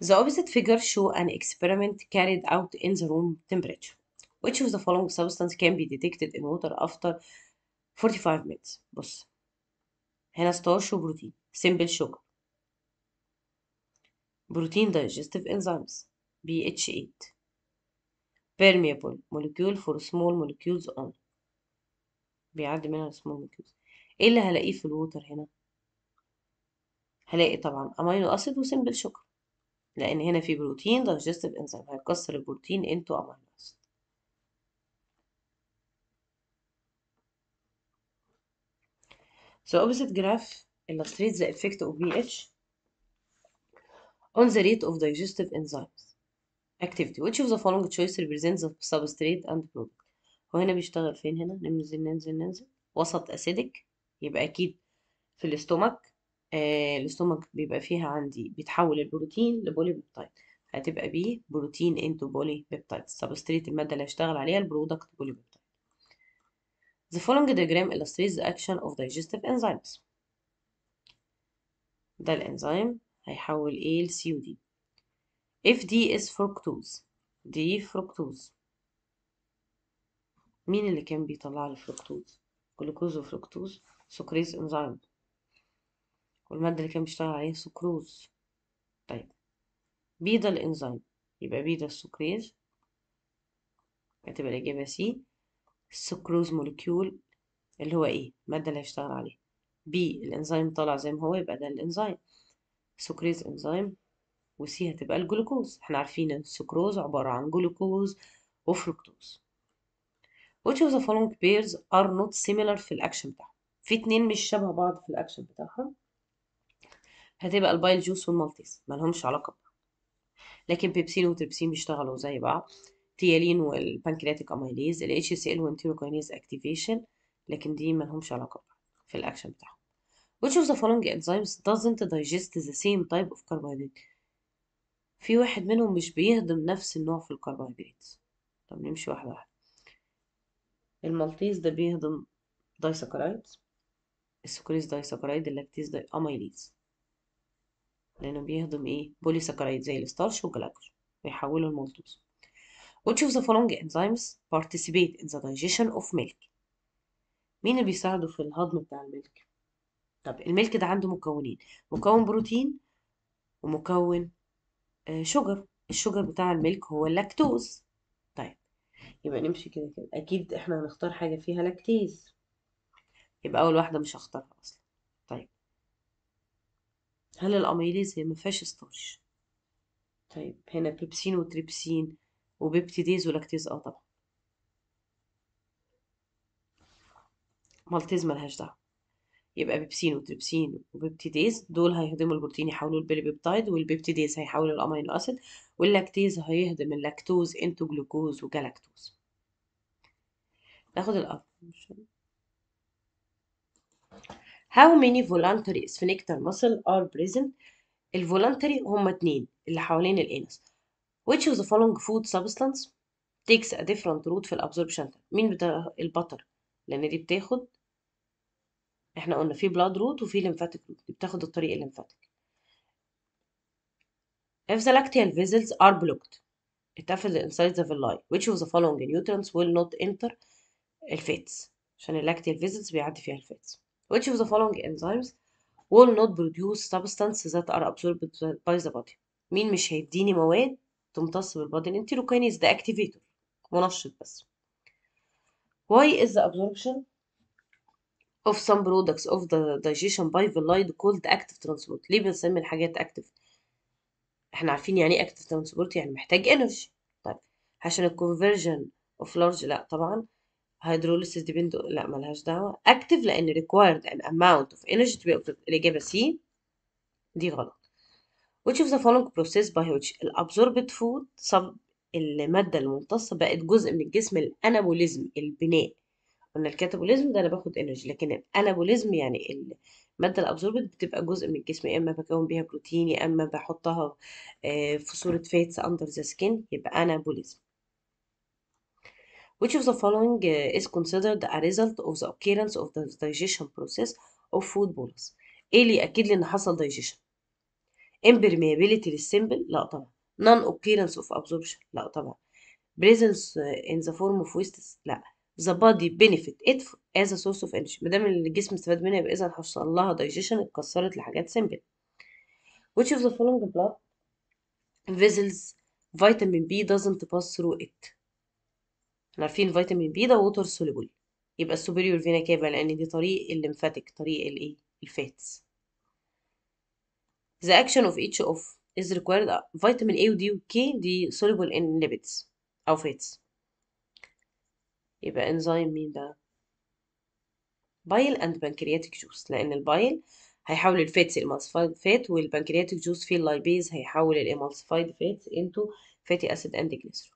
The opposite figure show an experiment carried out in the room temperature. Which of the following substance can be detected in water after 45 minutes بص هنا و protein. simple sugar Protein digestive enzymes BH8 permeable molecule for small molecules only بيعدي منها small molecules ايه اللي هلاقيه في الوتر هنا هلاقي طبعا amino acid و simple sugar. لأن هنا في بروتين دايجستيف انزيم هيكسر البروتين انتو أمينو أسيد So opposite graph illustrates the effect of pH on the rate of digestive enzymes activity which of the following choice represents the substrate and product هو هنا بيشتغل فين هنا ننزل ننزل ننزل وسط أسيدك يبقى أكيد في الاستومك آه، الاستومك بيبقى فيها عندي بيتحول البروتين لبولي بيبتايد هتبقى بيه بروتين انتو بولي بيبتايد سبستريت المادة اللي هشتغل عليها البرودكت بولي بيبتايد The following diagram illustrates the action of digestive enzymes ده الانزيم هيحول ايه لسي COD if D is fructose D fructose مين اللي كان بيطلع الفركتوز جلوكوز وفركتوز سكريز انزيم والمادة اللي كان بيشتغل عليها سكروز طيب بيضة الإنزيم يبقى بيضة السكريز هتبقى الإجابة سي السكروز مولكيول اللي هو إيه المادة اللي هيشتغل عليها بي الإنزيم طالع زي ما هو يبقى ده الإنزيم سكريز إنزيم وسي هتبقى الجلوكوز احنا عارفين ان السكروز عبارة عن جلوكوز وفركتوز which of the following pairs are not similar في الأكشن بتاعهم في اتنين مش شبه بعض في الأكشن بتاعهم هتبقى البايل جوس والمالتيز مالهمش علاقه ببعض لكن بيبسين وتربسين بيشتغلوا زي بعض تيالين والبانكرياتيك اميليز ال HCL والانتيروكاينيز اكتيفيشن لكن دي مالهمش علاقه ببعض في الاكشن بتاعهم which of the following enzymes doesn't digest the same type of carbohydrate في واحد منهم مش بيهضم نفس النوع في الكربوهيدرات طب نمشي واحدة واحدة المالتيز ده بيهضم دايساكرايد السكريز دايساكرايد اللاكتيز داي اميليز لأنه بيهضم إيه بوليساكرايد زي الستارش والجلاكوز ويحوله لمالتوز Which of the following enzymes participate in the digestion of milk مين اللي بيساعده في الهضم بتاع الملك طب الملك ده عنده مكونين مكون بروتين ومكون شجر آه، الشجر بتاع الملك هو اللاكتوز طيب يبقى نمشي كده كده اكيد احنا هنختار حاجه فيها لاكتيز يبقى اول واحده مش هختارها اصلا هل الاميليز هي ما فيهاش ستارش طيب هنا بيبسين وتريبسين وبيبتيديز ولاكتيز اه طبعا مالتيز ملهاش دعوه يبقى بيبسين وتريبسين وبيبتيديز دول هيهضموا البروتين يحولوا البيبتايد والبيبتيديز هيحولوا الامينو اسيد واللاكتيز هيهضم اللاكتوز انتو جلوكوز وجالاكتوز ناخد الأب How many voluntary sphincter muscle are present voluntary هما اتنين اللي حوالين الانس which of the following food substance takes a different route في absorption? مين بتاع البطر لان دي بتاخد احنا قلنا في blood route وفي lymphatic route دي بتاخد الطريق الليمفاتيك if the lacteal vessels are blocked it inside the villi which of the following nutrients will not enter the fats? عشان lacteal vessels بيعدي فيها fats. Which of the following enzymes will not produce substances that are absorbed by the body مين مش هيديني مواد تمتص بالبادي الانتلوكينيز ده اكتيفيتور منشط بس Why is the absorption of some products of the digestion by villi called active transport ليه بنسمي الحاجات active احنا عارفين يعني ايه active transport يعني محتاج energy طيب عشان conversion of large لا طبعا هيدروليسيس دي بندو لا ملهاش دعوة أكتف لأن required an amount of energy to be absorbed الإجابة C دي غلط which of the following process by which the absorbed food sub المادة الممتصة بقت جزء من الجسم الأنابوليزم البناء قلنا الكاتابوليزم ده أنا باخد إنرجي لكن الأنابوليزم يعني المادة الأبزوربت بتبقى جزء من الجسم يا إما بكون بيها بروتين يا إما بحطها آه، في صورة فاتس أندر ذا سكين يبقى أنابوليزم Which of the following is considered a result of the occurrence of the digestion process of food bolus ايه اللي يأكد لي ان حصل digestion impermeability للسمبل لا طبعا non occurrence of absorption لا طبعا presence in the form of wastes لا the body benefit it as a source of energy ما دام الجسم استفاد منها يبقى اذا حصل لها digestion اتكسرت لحاجات سمبل which of the following blood vessels vitamin B doesn't pass through it احنا عارفين فيتامين بي ده ووتر سوليبل يبقى السوبريور فينا كافا لان دي طريق الليمفاتيك طريق الايه الفاتس the action of each of is required فيتامين A و D و K دي soluble in lipids أو fats يبقى انزيم مين ده؟ بايل اند بنكرياتيك جوس لأن البايل هيحول الفاتس emulsified فات والبانكرياتيك جوس فيه اللايبيز هيحول الامالسفايد فات انتو فاتي اسيد اند glycerol